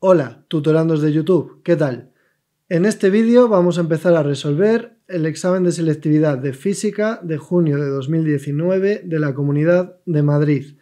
Hola, tutorandos de YouTube, ¿qué tal? En este vídeo vamos a empezar a resolver el examen de selectividad de física de junio de 2019 de la Comunidad de Madrid.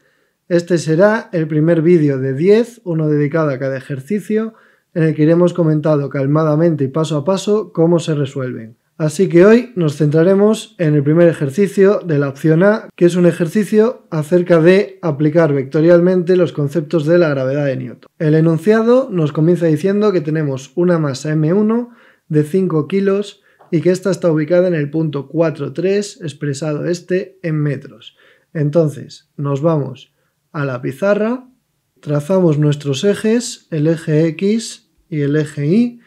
Este será el primer vídeo de 10, uno dedicado a cada ejercicio, en el que iremos comentando calmadamente y paso a paso cómo se resuelven. Así que hoy nos centraremos en el primer ejercicio de la opción A, que es un ejercicio acerca de aplicar vectorialmente los conceptos de la gravedad de Newton. El enunciado nos comienza diciendo que tenemos una masa M1 de 5 kilos y que esta está ubicada en el punto 4,3 expresado este en metros. Entonces, nos vamos a la pizarra, trazamos nuestros ejes, el eje X y el eje Y,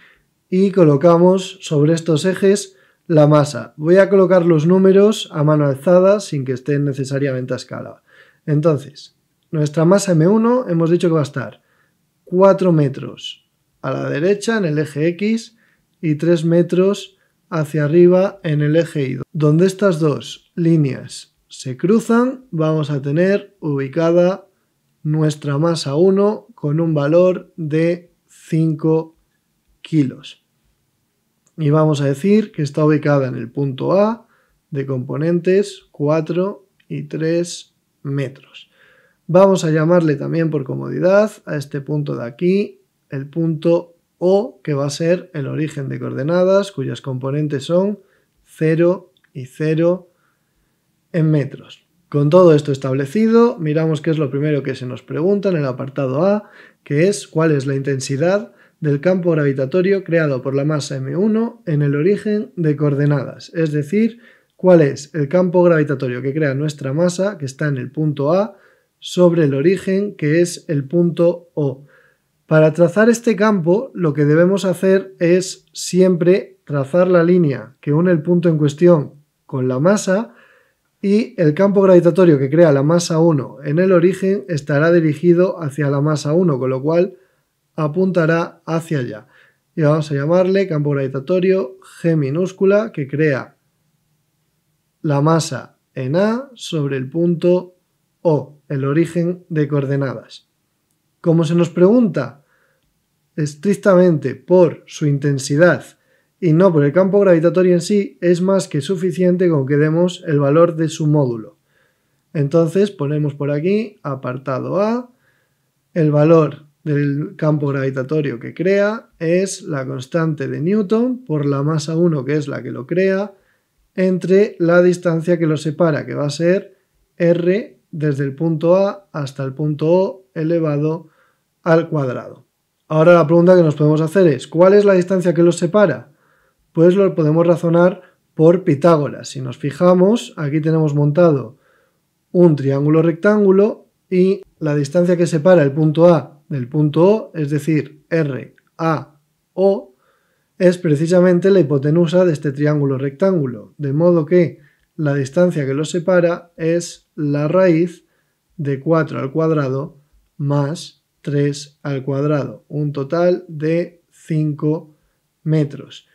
y colocamos sobre estos ejes la masa. Voy a colocar los números a mano alzada sin que estén necesariamente a escala. Entonces, nuestra masa M1 hemos dicho que va a estar 4 metros a la derecha en el eje X y 3 metros hacia arriba en el eje Y. Donde estas dos líneas se cruzan, vamos a tener ubicada nuestra masa 1 con un valor de 5 kilos. Y vamos a decir que está ubicada en el punto A de componentes 4 y 3 metros. Vamos a llamarle también por comodidad a este punto de aquí el punto O, que va a ser el origen de coordenadas cuyas componentes son 0 y 0 en metros. Con todo esto establecido, miramos qué es lo primero que se nos pregunta en el apartado A, que es cuál es la intensidad del campo gravitatorio creado por la masa m1 en el origen de coordenadas, es decir, cuál es el campo gravitatorio que crea nuestra masa, que está en el punto A, sobre el origen, que es el punto O. Para trazar este campo, lo que debemos hacer es siempre trazar la línea que une el punto en cuestión con la masa y el campo gravitatorio que crea la masa 1 en el origen estará dirigido hacia la masa 1, con lo cual apuntará hacia allá. Y vamos a llamarle campo gravitatorio G minúscula que crea la masa en A sobre el punto O, el origen de coordenadas. Como se nos pregunta estrictamente por su intensidad y no por el campo gravitatorio en sí, es más que suficiente con que demos el valor de su módulo. Entonces ponemos por aquí, apartado A, el valor del campo gravitatorio que crea es la constante de Newton por la masa 1, que es la que lo crea, entre la distancia que lo separa, que va a ser r desde el punto A hasta el punto O elevado al cuadrado. Ahora la pregunta que nos podemos hacer es, ¿cuál es la distancia que los separa? Pues lo podemos razonar por Pitágoras. Si nos fijamos, aquí tenemos montado un triángulo rectángulo y la distancia que separa el punto A del punto O, es decir, RAO, es precisamente la hipotenusa de este triángulo rectángulo, de modo que la distancia que lo separa es la raíz de 4 al cuadrado más 3 al cuadrado, un total de 5 metros.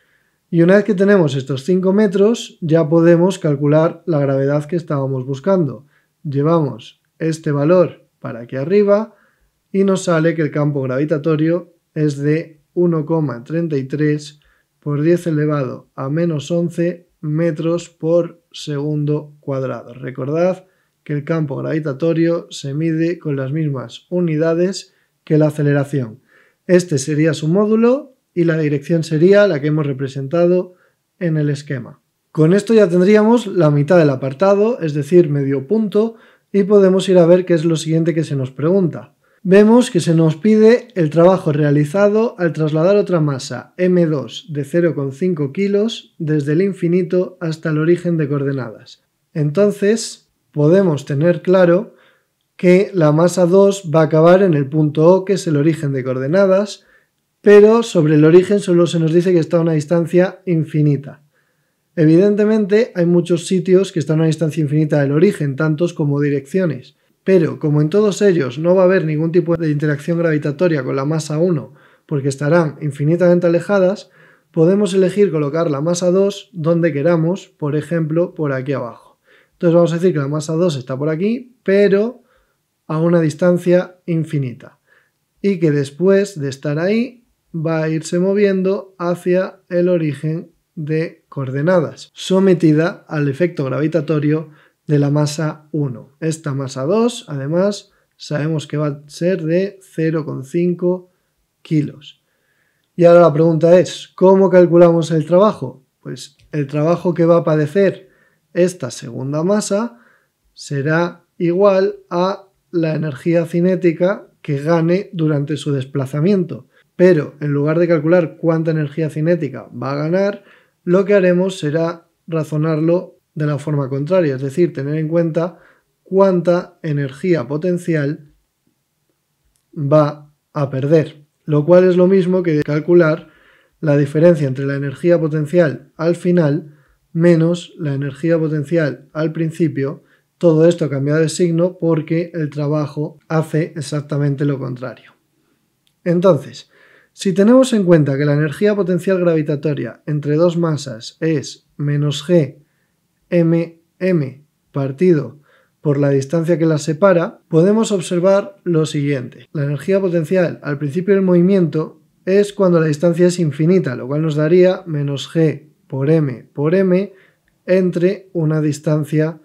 Y una vez que tenemos estos 5 metros, ya podemos calcular la gravedad que estábamos buscando. Llevamos este valor para aquí arriba, y nos sale que el campo gravitatorio es de 1,33 por 10 elevado a menos 11 metros por segundo cuadrado. Recordad que el campo gravitatorio se mide con las mismas unidades que la aceleración. Este sería su módulo y la dirección sería la que hemos representado en el esquema. Con esto ya tendríamos la mitad del apartado, es decir, medio punto, y podemos ir a ver qué es lo siguiente que se nos pregunta vemos que se nos pide el trabajo realizado al trasladar otra masa m2 de 0,5 kilos desde el infinito hasta el origen de coordenadas. Entonces, podemos tener claro que la masa 2 va a acabar en el punto O, que es el origen de coordenadas, pero sobre el origen solo se nos dice que está a una distancia infinita. Evidentemente hay muchos sitios que están a una distancia infinita del origen, tantos como direcciones. Pero como en todos ellos no va a haber ningún tipo de interacción gravitatoria con la masa 1 porque estarán infinitamente alejadas, podemos elegir colocar la masa 2 donde queramos, por ejemplo, por aquí abajo. Entonces vamos a decir que la masa 2 está por aquí, pero a una distancia infinita. Y que después de estar ahí va a irse moviendo hacia el origen de coordenadas, sometida al efecto gravitatorio de la masa 1. Esta masa 2, además, sabemos que va a ser de 0,5 kilos. Y ahora la pregunta es, ¿cómo calculamos el trabajo? Pues el trabajo que va a padecer esta segunda masa será igual a la energía cinética que gane durante su desplazamiento. Pero en lugar de calcular cuánta energía cinética va a ganar, lo que haremos será razonarlo de la forma contraria, es decir, tener en cuenta cuánta energía potencial va a perder, lo cual es lo mismo que calcular la diferencia entre la energía potencial al final menos la energía potencial al principio, todo esto cambiado de signo porque el trabajo hace exactamente lo contrario. Entonces, si tenemos en cuenta que la energía potencial gravitatoria entre dos masas es menos g m partido por la distancia que las separa, podemos observar lo siguiente. La energía potencial al principio del movimiento es cuando la distancia es infinita, lo cual nos daría menos g por m por m entre una distancia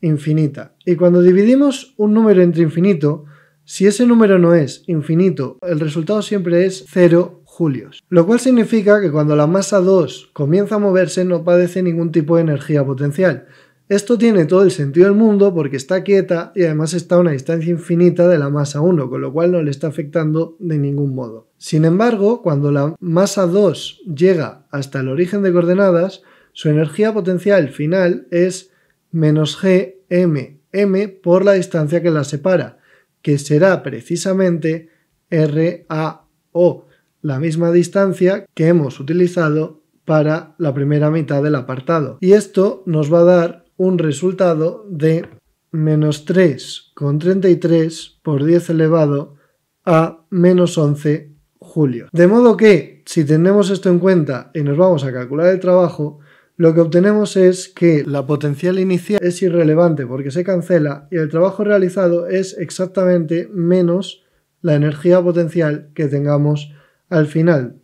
infinita. Y cuando dividimos un número entre infinito, si ese número no es infinito, el resultado siempre es 0 julios, lo cual significa que cuando la masa 2 comienza a moverse no padece ningún tipo de energía potencial. Esto tiene todo el sentido del mundo porque está quieta y además está a una distancia infinita de la masa 1, con lo cual no le está afectando de ningún modo. Sin embargo, cuando la masa 2 llega hasta el origen de coordenadas, su energía potencial final es menos GMM por la distancia que la separa, que será precisamente RAO, la misma distancia que hemos utilizado para la primera mitad del apartado. Y esto nos va a dar un resultado de menos 3,33 por 10 elevado a menos 11 julio. De modo que, si tenemos esto en cuenta y nos vamos a calcular el trabajo, lo que obtenemos es que la potencial inicial es irrelevante porque se cancela y el trabajo realizado es exactamente menos la energía potencial que tengamos al final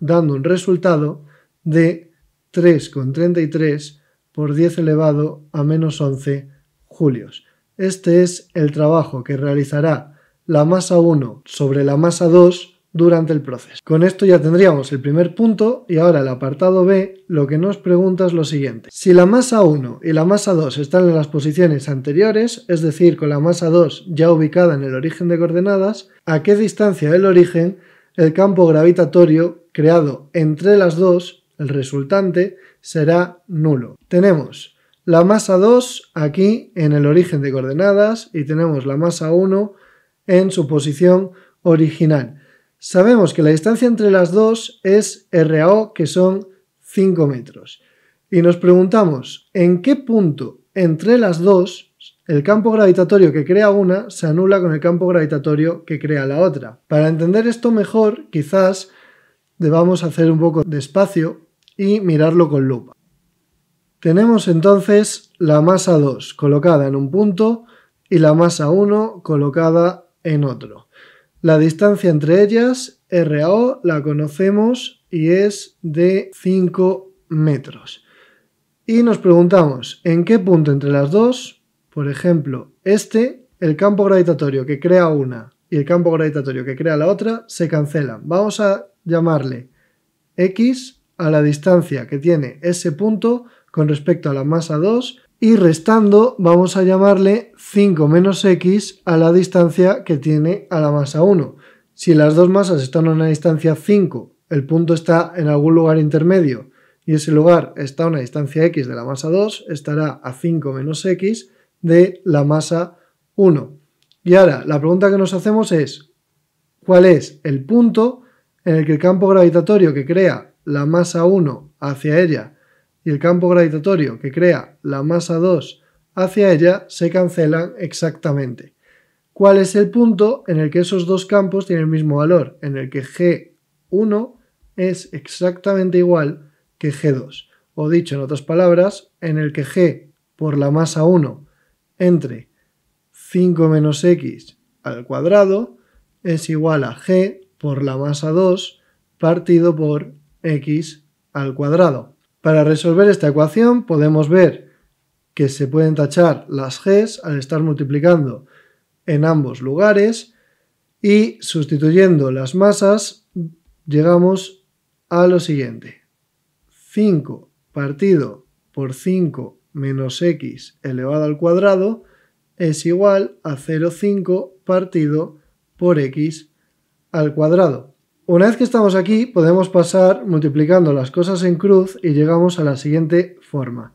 dando un resultado de 3,33 por 10 elevado a menos 11 julios. Este es el trabajo que realizará la masa 1 sobre la masa 2 durante el proceso. Con esto ya tendríamos el primer punto y ahora el apartado B lo que nos pregunta es lo siguiente. Si la masa 1 y la masa 2 están en las posiciones anteriores, es decir, con la masa 2 ya ubicada en el origen de coordenadas, ¿a qué distancia del origen el campo gravitatorio creado entre las dos, el resultante, será nulo. Tenemos la masa 2 aquí en el origen de coordenadas y tenemos la masa 1 en su posición original. Sabemos que la distancia entre las dos es RAO, que son 5 metros. Y nos preguntamos, ¿en qué punto entre las dos el campo gravitatorio que crea una se anula con el campo gravitatorio que crea la otra. Para entender esto mejor, quizás debamos hacer un poco de espacio y mirarlo con lupa. Tenemos entonces la masa 2 colocada en un punto y la masa 1 colocada en otro. La distancia entre ellas, RAO, la conocemos y es de 5 metros. Y nos preguntamos, ¿en qué punto entre las dos por ejemplo, este, el campo gravitatorio que crea una y el campo gravitatorio que crea la otra se cancelan. Vamos a llamarle x a la distancia que tiene ese punto con respecto a la masa 2 y restando vamos a llamarle 5 menos x a la distancia que tiene a la masa 1. Si las dos masas están a una distancia 5, el punto está en algún lugar intermedio y ese lugar está a una distancia x de la masa 2, estará a 5 menos x de la masa 1. Y ahora, la pregunta que nos hacemos es, ¿cuál es el punto en el que el campo gravitatorio que crea la masa 1 hacia ella y el campo gravitatorio que crea la masa 2 hacia ella se cancelan exactamente? ¿Cuál es el punto en el que esos dos campos tienen el mismo valor? En el que G1 es exactamente igual que G2. O dicho en otras palabras, en el que G por la masa 1 entre 5 menos x al cuadrado es igual a g por la masa 2 partido por x al cuadrado. Para resolver esta ecuación podemos ver que se pueden tachar las g's al estar multiplicando en ambos lugares y sustituyendo las masas llegamos a lo siguiente. 5 partido por 5 menos x elevado al cuadrado es igual a 0,5 partido por x al cuadrado. Una vez que estamos aquí, podemos pasar multiplicando las cosas en cruz y llegamos a la siguiente forma.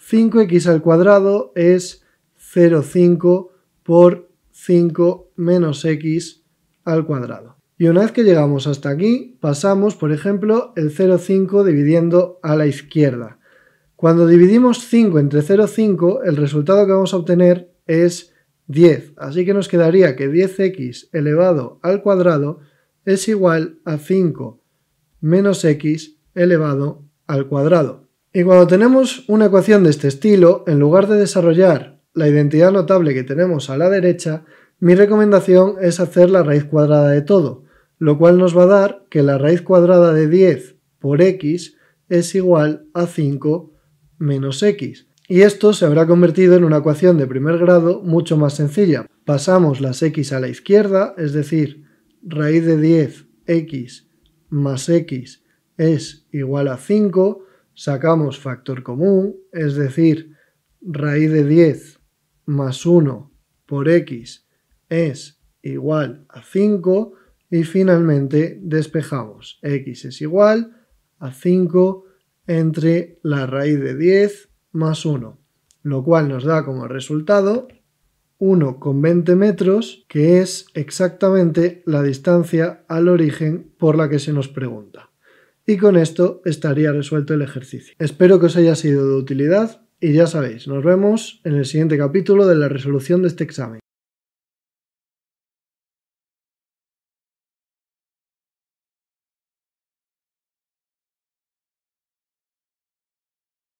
5x al cuadrado es 0,5 por 5 menos x al cuadrado. Y una vez que llegamos hasta aquí, pasamos, por ejemplo, el 0,5 dividiendo a la izquierda. Cuando dividimos 5 entre 0,5, el resultado que vamos a obtener es 10. Así que nos quedaría que 10x elevado al cuadrado es igual a 5 menos x elevado al cuadrado. Y cuando tenemos una ecuación de este estilo, en lugar de desarrollar la identidad notable que tenemos a la derecha, mi recomendación es hacer la raíz cuadrada de todo, lo cual nos va a dar que la raíz cuadrada de 10 por x es igual a 5 menos x. Y esto se habrá convertido en una ecuación de primer grado mucho más sencilla. Pasamos las x a la izquierda, es decir, raíz de 10x más x es igual a 5, sacamos factor común, es decir, raíz de 10 más 1 por x es igual a 5 y finalmente despejamos x es igual a 5 entre la raíz de 10 más 1, lo cual nos da como resultado 1,20 metros, que es exactamente la distancia al origen por la que se nos pregunta. Y con esto estaría resuelto el ejercicio. Espero que os haya sido de utilidad y ya sabéis, nos vemos en el siguiente capítulo de la resolución de este examen.